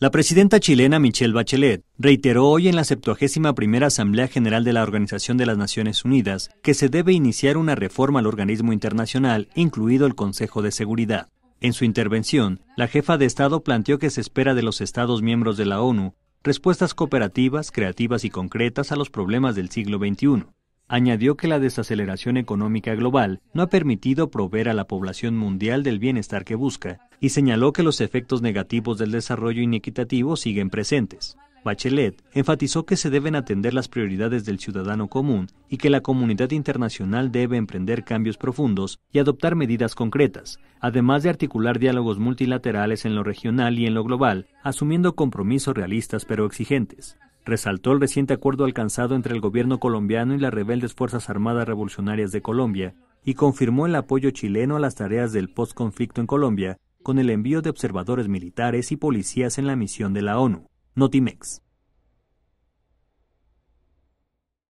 La presidenta chilena Michelle Bachelet reiteró hoy en la 71 Asamblea General de la Organización de las Naciones Unidas que se debe iniciar una reforma al organismo internacional, incluido el Consejo de Seguridad. En su intervención, la jefa de Estado planteó que se espera de los Estados miembros de la ONU respuestas cooperativas, creativas y concretas a los problemas del siglo XXI añadió que la desaceleración económica global no ha permitido proveer a la población mundial del bienestar que busca, y señaló que los efectos negativos del desarrollo inequitativo siguen presentes. Bachelet enfatizó que se deben atender las prioridades del ciudadano común y que la comunidad internacional debe emprender cambios profundos y adoptar medidas concretas, además de articular diálogos multilaterales en lo regional y en lo global, asumiendo compromisos realistas pero exigentes resaltó el reciente acuerdo alcanzado entre el gobierno colombiano y las rebeldes Fuerzas Armadas Revolucionarias de Colombia y confirmó el apoyo chileno a las tareas del postconflicto en Colombia con el envío de observadores militares y policías en la misión de la ONU, Notimex.